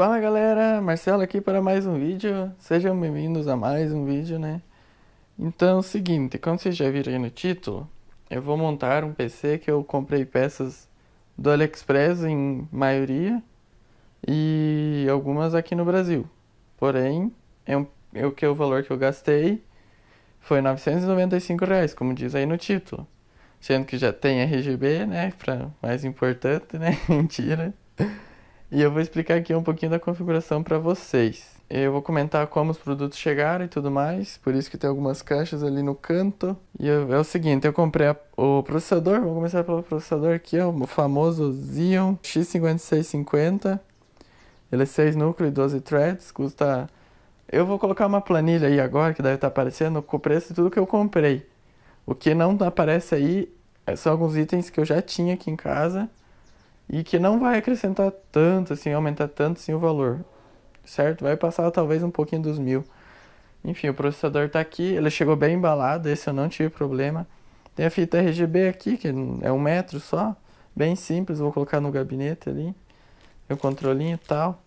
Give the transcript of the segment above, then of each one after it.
Fala galera, Marcelo aqui para mais um vídeo. Sejam bem-vindos a mais um vídeo, né? Então, é o seguinte, como vocês já viram aí no título, eu vou montar um PC que eu comprei peças do AliExpress em maioria e algumas aqui no Brasil. Porém, é um, é o que o valor que eu gastei foi 995 reais, como diz aí no título. Sendo que já tem RGB, né? Para mais importante, né? Mentira. E eu vou explicar aqui um pouquinho da configuração para vocês. Eu vou comentar como os produtos chegaram e tudo mais, por isso que tem algumas caixas ali no canto. E eu, é o seguinte, eu comprei a, o processador, vamos começar pelo processador aqui, ó, o famoso Xeon X5650. Ele é 6 núcleos e 12 threads, custa... Eu vou colocar uma planilha aí agora, que deve estar tá aparecendo, com o preço de tudo que eu comprei. O que não aparece aí é são alguns itens que eu já tinha aqui em casa e que não vai acrescentar tanto, assim, aumentar tanto assim, o valor, certo? Vai passar talvez um pouquinho dos mil. Enfim, o processador está aqui, ele chegou bem embalado, esse eu não tive problema. Tem a fita RGB aqui, que é um metro só, bem simples, vou colocar no gabinete ali, O controlinho e tal.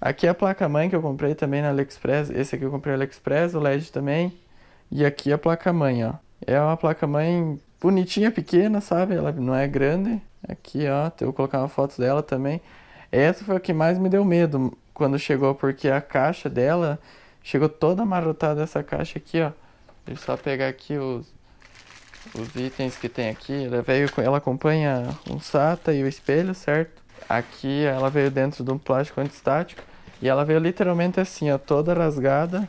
Aqui é a placa-mãe que eu comprei também na AliExpress, esse aqui eu comprei na AliExpress, o LED também. E aqui é a placa-mãe, ó. É uma placa-mãe bonitinha, pequena, sabe? Ela não é grande. Aqui, ó, eu vou colocar uma foto dela também. Essa foi a que mais me deu medo quando chegou, porque a caixa dela chegou toda amarrotada essa caixa aqui, ó. Deixa eu só pegar aqui os, os itens que tem aqui. Ela veio, ela acompanha um SATA e o espelho, certo? Aqui ela veio dentro de um plástico antistático. E ela veio literalmente assim, ó, toda rasgada,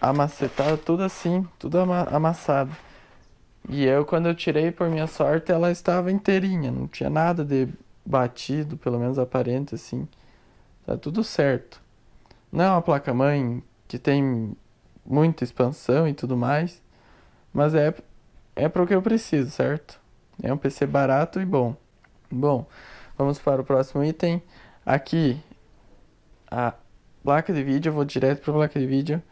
amacetada, tudo assim, tudo ama amassado. E eu, quando eu tirei, por minha sorte, ela estava inteirinha, não tinha nada de batido, pelo menos aparente assim. Tá tudo certo. Não é uma placa-mãe que tem muita expansão e tudo mais, mas é, é para o que eu preciso, certo? É um PC barato e bom. Bom, vamos para o próximo item. Aqui, a placa de vídeo, eu vou direto para a placa de vídeo.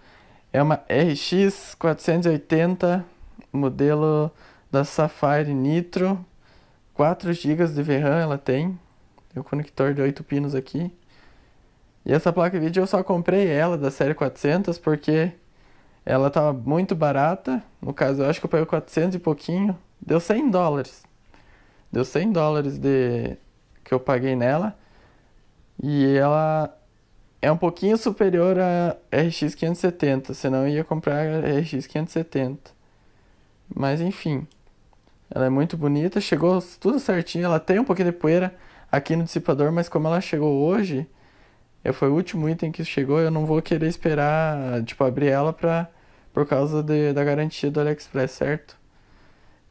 É uma RX 480 modelo da Safari Nitro, 4 GB de VRAM ela tem, tem um conector de 8 pinos aqui. E essa placa vídeo eu só comprei ela da série 400 porque ela estava tá muito barata, no caso eu acho que eu paguei 400 e pouquinho, deu 100 dólares. Deu 100 dólares de que eu paguei nela. E ela é um pouquinho superior à RX 570, senão eu ia comprar a RX 570. Mas enfim, ela é muito bonita, chegou tudo certinho, ela tem um pouquinho de poeira aqui no dissipador, mas como ela chegou hoje, foi o último item que chegou, eu não vou querer esperar, tipo, abrir ela pra, por causa de, da garantia do AliExpress, certo?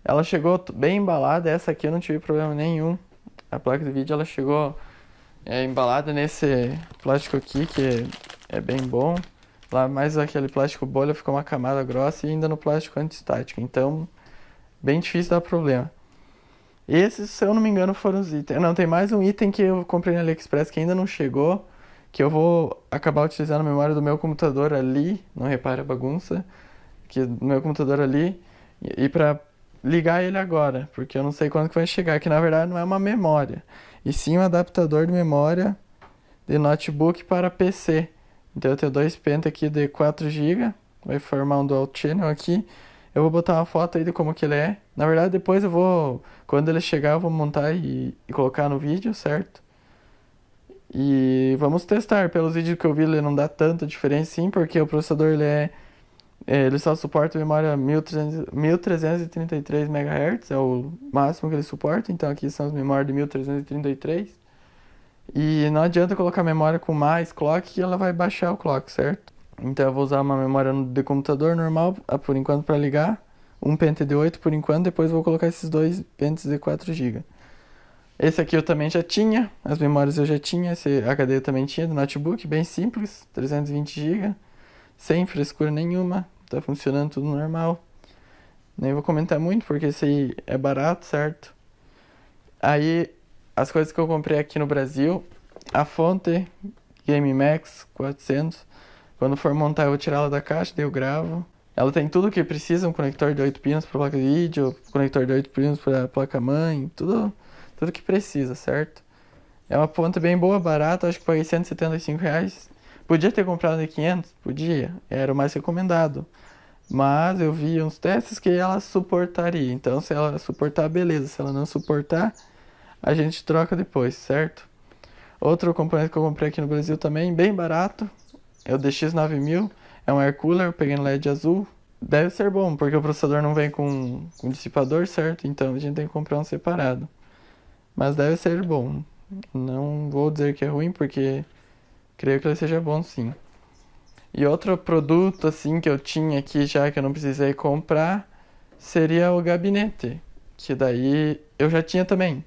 Ela chegou bem embalada, essa aqui eu não tive problema nenhum. A placa de vídeo ela chegou é, embalada nesse plástico aqui, que é, é bem bom. Lá mais aquele plástico bolha ficou uma camada grossa e ainda no plástico antistático. Então, bem difícil dar problema. Esses, se eu não me engano, foram os itens. Não, tem mais um item que eu comprei na AliExpress que ainda não chegou, que eu vou acabar utilizando a memória do meu computador ali, não repare a bagunça, que no meu computador ali, e, e para ligar ele agora, porque eu não sei quando que vai chegar, que na verdade não é uma memória, e sim um adaptador de memória de notebook para PC. Então eu tenho dois penta aqui de 4 GB, vai formar um dual channel aqui. Eu vou botar uma foto aí de como que ele é. Na verdade, depois eu vou, quando ele chegar, eu vou montar e, e colocar no vídeo, certo? E vamos testar. Pelos vídeos que eu vi, ele não dá tanta diferença sim, porque o processador ele é, é ele só suporta memória 1300, 1333 MHz, é o máximo que ele suporta, então aqui são as memórias de 1333. E não adianta colocar memória com mais clock que ela vai baixar o clock, certo? Então eu vou usar uma memória de computador normal, ah, por enquanto, para ligar. Um pente de 8 por enquanto, depois vou colocar esses dois pentes de 4 GB. Esse aqui eu também já tinha, as memórias eu já tinha, esse HD eu também tinha, do notebook, bem simples, 320 GB, sem frescura nenhuma, tá funcionando tudo normal. Nem vou comentar muito, porque esse aí é barato, certo? Aí as coisas que eu comprei aqui no Brasil, a fonte Game Max 400, quando for montar eu vou tirar ela da caixa, daí eu gravo. Ela tem tudo o que precisa, um conector de 8 pinos para placa de vídeo, um conector de 8 pinos para placa mãe, tudo tudo que precisa, certo? É uma fonte bem boa, barata, acho que paguei 175 reais. Podia ter comprado de 500, podia, era o mais recomendado. Mas eu vi uns testes que ela suportaria. Então, se ela suportar, beleza. Se ela não suportar, a gente troca depois, certo? Outro componente que eu comprei aqui no Brasil também, bem barato, é o DX9000. É um air cooler, eu peguei no LED azul. Deve ser bom, porque o processador não vem com, com dissipador, certo? Então a gente tem que comprar um separado. Mas deve ser bom. Não vou dizer que é ruim, porque creio que ele seja bom sim. E outro produto assim que eu tinha aqui já que eu não precisei comprar seria o gabinete, que daí eu já tinha também.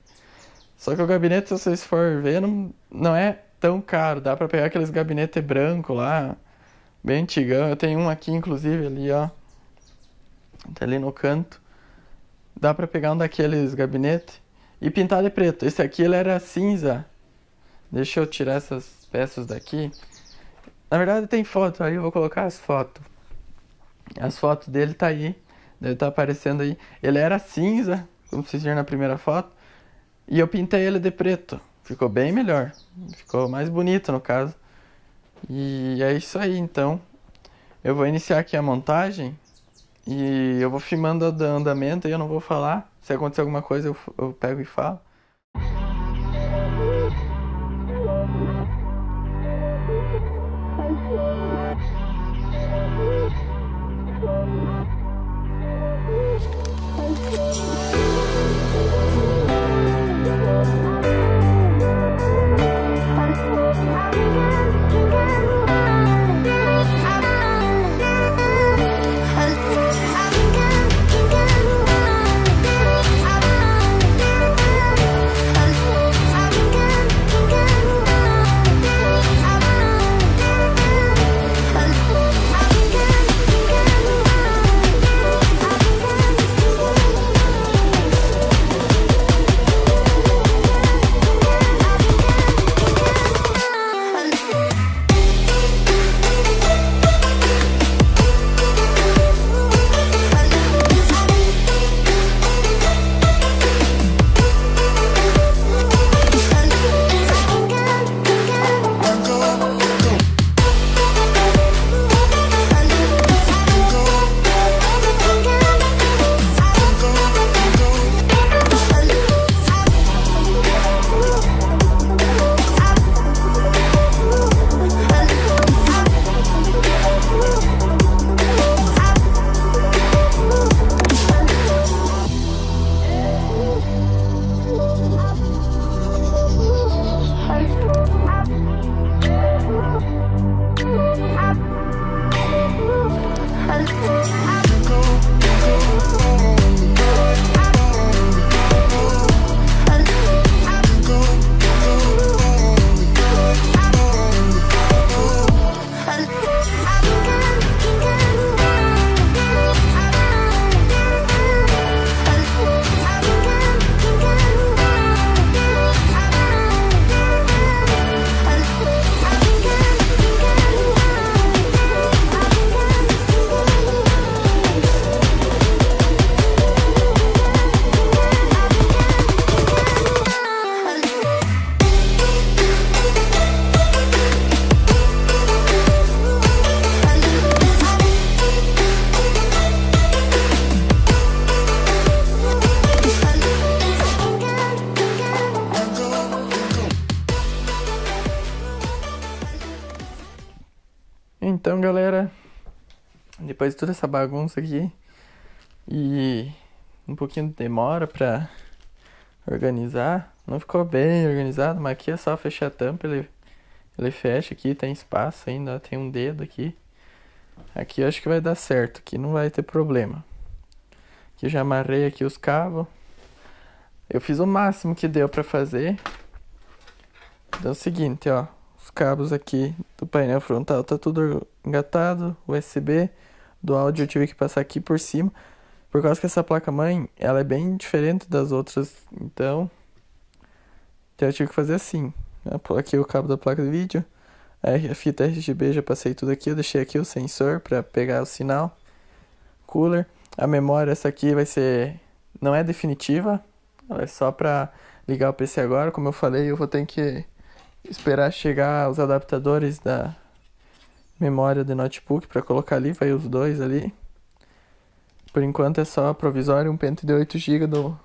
Só que o gabinete, se vocês forem ver, não, não é tão caro. Dá pra pegar aqueles gabinete branco lá, bem antigão. Eu tenho um aqui, inclusive, ali, ó. Tá ali no canto. Dá pra pegar um daqueles gabinete e pintar de preto. Esse aqui, ele era cinza. Deixa eu tirar essas peças daqui. Na verdade, tem foto aí. Eu vou colocar as fotos. As fotos dele tá aí. Deve estar tá aparecendo aí. Ele era cinza, como vocês viram na primeira foto. E eu pintei ele de preto. Ficou bem melhor. Ficou mais bonito, no caso. E é isso aí, então. Eu vou iniciar aqui a montagem. E eu vou filmando o andamento e eu não vou falar. Se acontecer alguma coisa, eu, eu pego e falo. Então, galera, depois de toda essa bagunça aqui e um pouquinho de demora pra organizar, não ficou bem organizado, mas aqui é só fechar a tampa, ele, ele fecha aqui, tem espaço ainda, tem um dedo aqui. Aqui eu acho que vai dar certo, aqui não vai ter problema. Aqui eu já amarrei aqui os cabos. Eu fiz o máximo que deu pra fazer. Então é o seguinte, ó cabos aqui do painel frontal tá tudo engatado, USB, do áudio eu tive que passar aqui por cima, por causa que essa placa mãe, ela é bem diferente das outras, então, então eu tive que fazer assim, aqui o cabo da placa de vídeo, a fita RGB já passei tudo aqui, eu deixei aqui o sensor para pegar o sinal, cooler, a memória essa aqui vai ser, não é definitiva, ela é só para ligar o PC agora, como eu falei, eu vou ter que esperar chegar os adaptadores da memória do notebook para colocar ali, vai os dois ali. Por enquanto é só provisório, um pente de 8 GB do,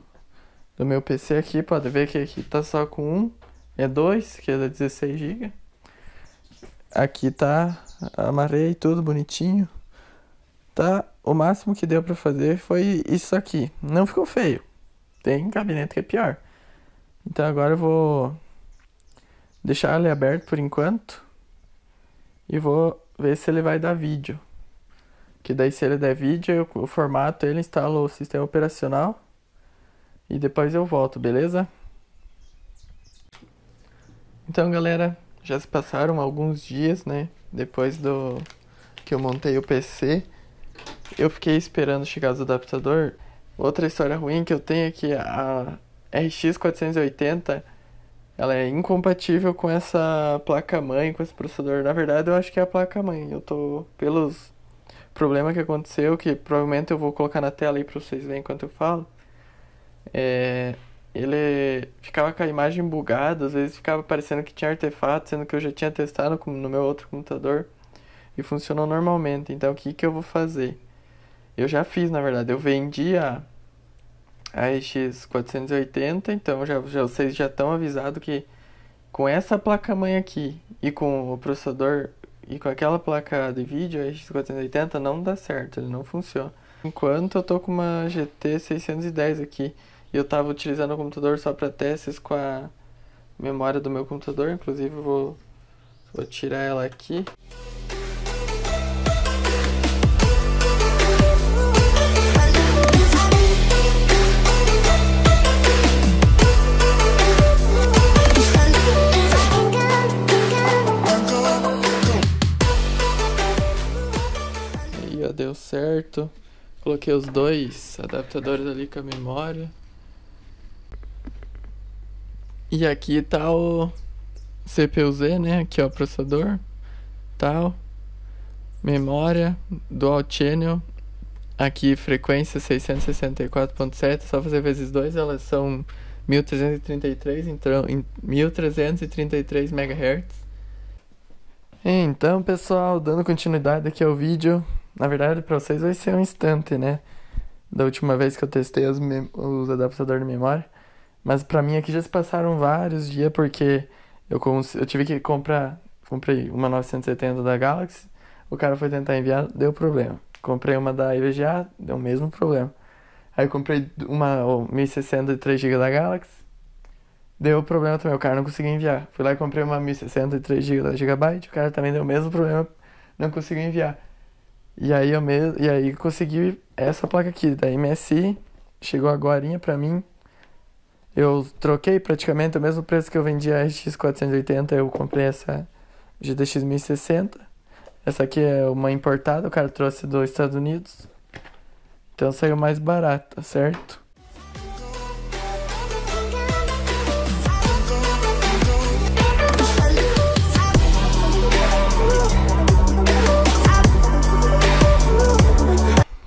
do meu PC aqui, pode ver que aqui tá só com um, é dois, que é da 16 GB. Aqui tá, amarrei tudo bonitinho. Tá, o máximo que deu para fazer foi isso aqui. Não ficou feio. Tem gabinete que é pior. Então agora eu vou deixar ele aberto por enquanto e vou ver se ele vai dar vídeo. Que daí se ele der vídeo, eu, eu formato ele, instalo o sistema operacional e depois eu volto, beleza? Então, galera, já se passaram alguns dias, né? Depois do que eu montei o PC, eu fiquei esperando chegar os adaptador. Outra história ruim que eu tenho é que a RX 480 ela é incompatível com essa placa mãe, com esse processador. Na verdade, eu acho que é a placa mãe. Eu tô pelos problema que aconteceu, que provavelmente eu vou colocar na tela aí para vocês verem enquanto eu falo. É, ele ficava com a imagem bugada, às vezes ficava parecendo que tinha artefato, sendo que eu já tinha testado no meu outro computador e funcionou normalmente. Então, o que que eu vou fazer? Eu já fiz, na verdade, eu vendi a AX 480, então já, já vocês já estão avisados que com essa placa-mãe aqui e com o processador e com aquela placa de vídeo, a AX 480, não dá certo, ele não funciona. Enquanto eu tô com uma GT 610 aqui e eu tava utilizando o computador só para testes com a memória do meu computador, inclusive eu vou, vou tirar ela aqui. Coloquei os dois adaptadores ali com a memória. E aqui tá o CPU-Z, né? Aqui ó, é processador, tal, memória, dual channel, aqui frequência 664.7, só fazer vezes 2, elas são 1333, então, 1333 MHz. Então, pessoal, dando continuidade aqui ao vídeo, na verdade, pra vocês vai ser um instante, né? Da última vez que eu testei os, os adaptadores de memória. Mas pra mim aqui já se passaram vários dias, porque eu, eu tive que comprar. Comprei uma 970 da Galaxy. O cara foi tentar enviar, deu problema. Comprei uma da IVGA, deu o mesmo problema. Aí comprei uma oh, 1060 de gb da Galaxy. Deu problema também, o cara não conseguiu enviar. Fui lá e comprei uma 1063 gb da Gigabyte, o cara também deu o mesmo problema, não conseguiu enviar. E aí eu mesmo, e aí consegui essa placa aqui da MSI, chegou agora para mim. Eu troquei praticamente o mesmo preço que eu vendi a RX 480, eu comprei essa GTX 1060. Essa aqui é uma importada, o cara trouxe dos Estados Unidos. Então saiu mais barata, certo?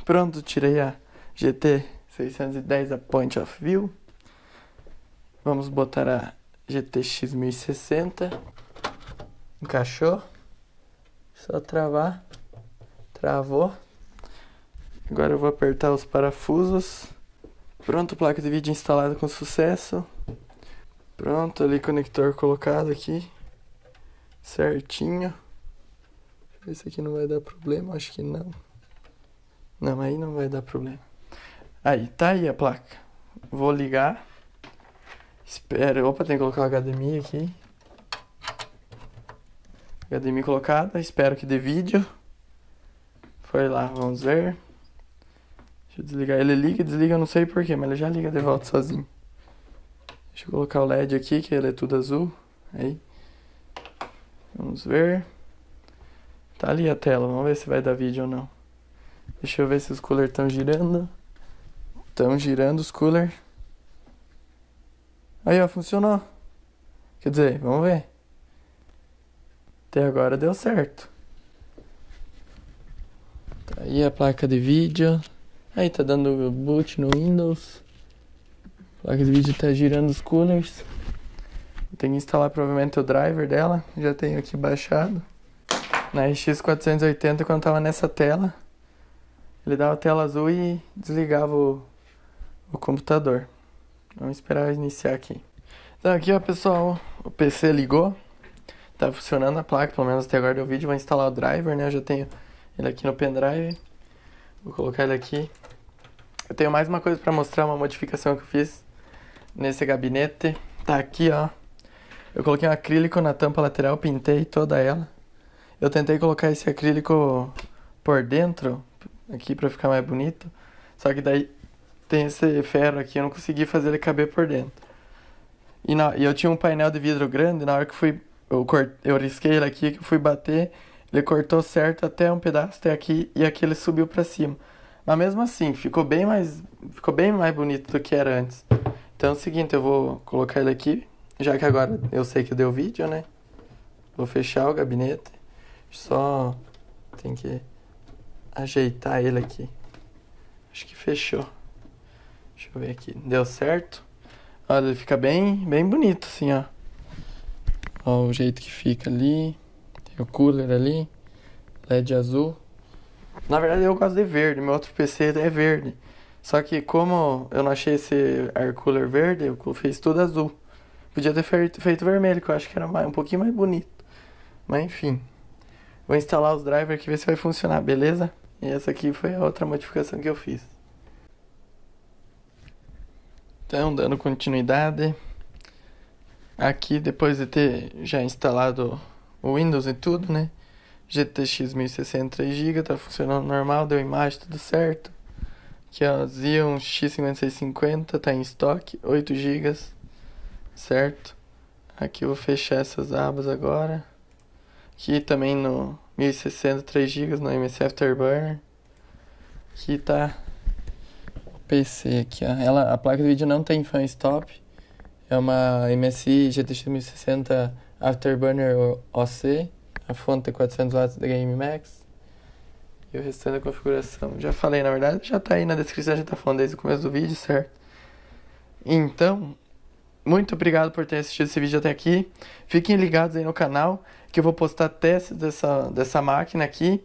pronto, tirei a GT 610 da Point of View. Vamos botar a GTX 1060. Encaixou. Só travar. Travou. Agora eu vou apertar os parafusos. Pronto, placa de vídeo instalada com sucesso. Pronto, ali conector colocado aqui. Certinho. Esse aqui não vai dar problema, acho que não. Não, aí não vai dar problema. Aí, tá aí a placa. Vou ligar. Espero. Opa, tem que colocar o HDMI aqui. HDMI colocada. Espero que dê vídeo. Foi lá, vamos ver. Deixa eu desligar. Ele liga e desliga, eu não sei porquê, mas ele já liga de volta sozinho. Deixa eu colocar o LED aqui, que ele é tudo azul. Aí. Vamos ver. Tá ali a tela, vamos ver se vai dar vídeo ou não. Deixa eu ver se os coolers estão girando. Estão girando os coolers. Aí, ó, funcionou. Quer dizer, vamos ver. Até agora deu certo. Tá aí a placa de vídeo. Aí tá dando boot no Windows. A placa de vídeo tá girando os coolers. Tem que instalar provavelmente o driver dela. Já tenho aqui baixado. Na RX480 quando tava nessa tela. Ele dava a tela azul e desligava o, o computador. Vamos esperar iniciar aqui. Então aqui ó pessoal, o PC ligou. Tá funcionando a placa, pelo menos até agora do vídeo. Vou instalar o driver, né? Eu já tenho ele aqui no pendrive. Vou colocar ele aqui. Eu tenho mais uma coisa para mostrar, uma modificação que eu fiz nesse gabinete. Tá aqui, ó. Eu coloquei um acrílico na tampa lateral, pintei toda ela. Eu tentei colocar esse acrílico por dentro, aqui para ficar mais bonito. Só que daí tem esse ferro aqui, eu não consegui fazer ele caber por dentro. E, na, e eu tinha um painel de vidro grande, na hora que fui, eu, cort, eu risquei ele aqui, que fui bater, ele cortou certo até um pedaço até aqui e aqui ele subiu para cima. Mas mesmo assim, ficou bem mais ficou bem mais bonito do que era antes. Então é o seguinte, eu vou colocar ele aqui, já que agora eu sei que deu vídeo, né? Vou fechar o gabinete. Só tem que ajeitar ele aqui. Acho que fechou. Deixa eu ver aqui. Deu certo? Olha, ele fica bem, bem bonito assim, ó. Ó, o jeito que fica ali. Tem o cooler ali. LED azul. Na verdade eu gosto de verde, meu outro PC é verde. Só que como eu não achei esse air cooler verde, eu fiz tudo azul. Podia ter feito vermelho, que eu acho que era mais, um pouquinho mais bonito. Mas enfim. Vou instalar os drivers aqui e ver se vai funcionar, beleza? E essa aqui foi a outra modificação que eu fiz. Então, dando continuidade, aqui depois de ter já instalado o Windows e tudo, né? GTX 1060 3GB, tá funcionando normal, deu imagem, tudo certo. Aqui ó, Xeon X5650 tá em estoque, 8 GB, certo? Aqui eu vou fechar essas abas agora. Aqui também no 1060 3 GB no MSI Afterburner. Aqui tá o PC aqui, ó. Ela, a placa de vídeo não tem fan stop. É uma MSI GTX 1060 Afterburner OC. A fonte é 400 watts da Game Max. E o restante da configuração. Já falei, na verdade, já tá aí na descrição, já tá falando desde o começo do vídeo, certo? Então, muito obrigado por ter assistido esse vídeo até aqui. Fiquem ligados aí no canal que eu vou postar testes dessa, dessa máquina aqui.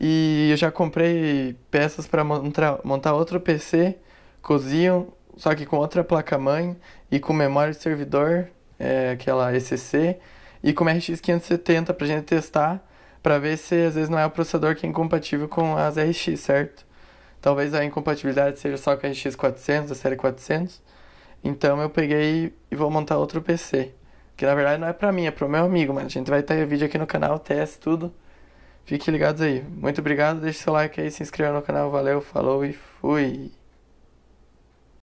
E eu já comprei peças para montar, montar outro PC, cozinho, só que com outra placa-mãe e com memória de servidor, é, aquela ECC, e com uma RX 570 para gente testar, para ver se às vezes não é o processador que é incompatível com as RX, certo? Talvez a incompatibilidade seja só com a RX 400, da série 400. Então eu peguei e vou montar outro PC. Que na verdade não é pra mim, é pro meu amigo, mas a gente vai ter vídeo aqui no canal, teste tudo. Fiquem ligados aí. Muito obrigado, deixe seu like aí, se inscreva no canal, valeu, falou e fui!